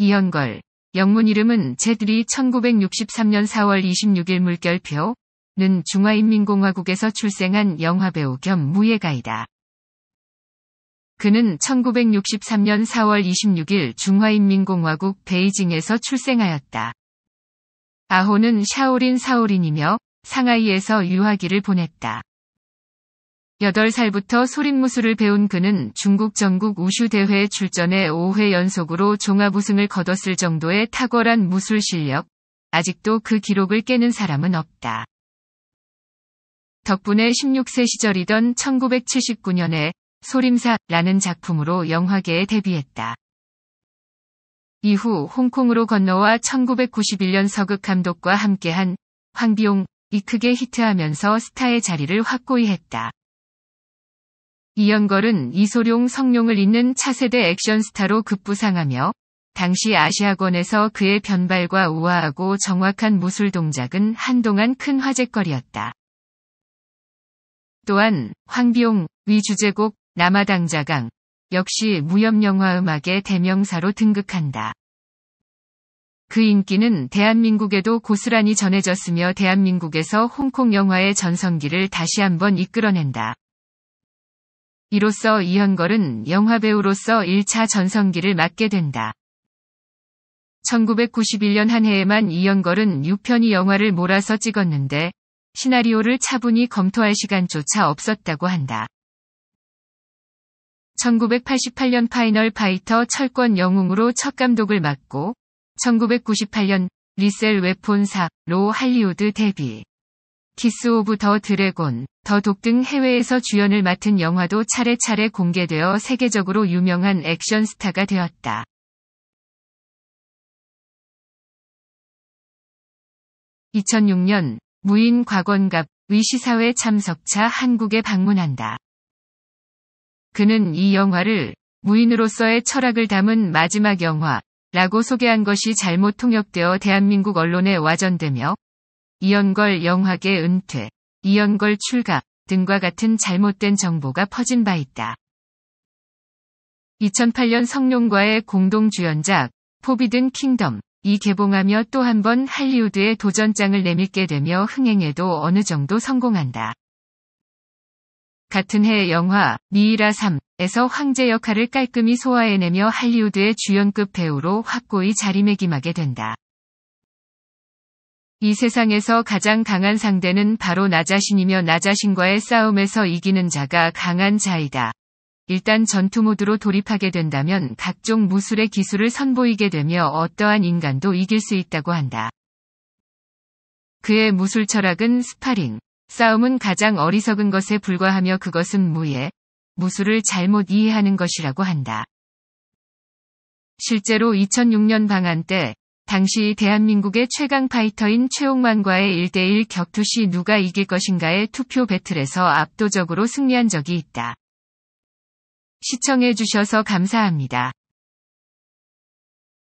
이연걸, 영문 이름은 제들이 1963년 4월 26일 물결표, 는 중화인민공화국에서 출생한 영화배우 겸 무예가이다. 그는 1963년 4월 26일 중화인민공화국 베이징에서 출생하였다. 아호는 샤오린 사오린이며 상하이에서 유아기를 보냈다. 8살부터 소림무술을 배운 그는 중국 전국 우슈대회에 출전해 5회 연속으로 종합 우승을 거뒀을 정도의 탁월한 무술 실력, 아직도 그 기록을 깨는 사람은 없다. 덕분에 16세 시절이던 1979년에 소림사라는 작품으로 영화계에 데뷔했다. 이후 홍콩으로 건너와 1991년 서극 감독과 함께한 황비용이 크게 히트하면서 스타의 자리를 확고히 했다. 이연걸은 이소룡 성룡을 잇는 차세대 액션스타로 급부상하며 당시 아시아권에서 그의 변발과 우아하고 정확한 무술 동작은 한동안 큰 화제거리였다. 또한 황비용, 위주제곡, 남아당자강 역시 무협영화 음악의 대명사로 등극한다. 그 인기는 대한민국에도 고스란히 전해졌으며 대한민국에서 홍콩 영화의 전성기를 다시 한번 이끌어낸다. 이로써 이현걸은 영화배우로서 1차 전성기를 맞게 된다. 1991년 한 해에만 이연걸은 6편이 영화를 몰아서 찍었는데 시나리오를 차분히 검토할 시간조차 없었다고 한다. 1988년 파이널 파이터 철권 영웅으로 첫 감독을 맡고 1998년 리셀 웨폰사로 할리우드 데뷔. 키스 오브 더 드래곤, 더 독 등 해외에서 주연을 맡은 영화도 차례차례 공개되어 세계적으로 유명한 액션 스타가 되었다. (2006년) 무인 과원갑 위시사회 참석차 한국에 방문한다. 그는 이 영화를 무인으로서의 철학을 담은 마지막 영화라고 소개한 것이 잘못 통역되어 대한민국 언론에 와전되며 이연걸 영화계 은퇴, 이연걸 출가 등과 같은 잘못된 정보가 퍼진 바 있다. 2008년 성룡과의 공동 주연작 포비든 킹덤 이 개봉하며 또 한 번할리우드의 도전장을 내밀게 되며 흥행에도 어느 정도 성공한다. 같은 해 영화 미이라 3에서 황제 역할을 깔끔히 소화해내며 할리우드의 주연급 배우로 확고히 자리매김하게 된다. 이 세상에서 가장 강한 상대는 바로 나 자신이며 나 자신과의 싸움에서 이기는 자가 강한 자이다. 일단 전투 모드로 돌입하게 된다면 각종 무술의 기술을 선보이게 되며 어떠한 인간도 이길 수 있다고 한다. 그의 무술 철학은 스파링, 싸움은 가장 어리석은 것에 불과하며 그것은 무예, 무술을 잘못 이해하는 것이라고 한다. 실제로 2006년 방한 때 당시 대한민국의 최강 파이터인 최홍만과의 1대1 격투 시 누가 이길 것인가의 투표 배틀에서 압도적으로 승리한 적이 있다. 시청해주셔서 감사합니다.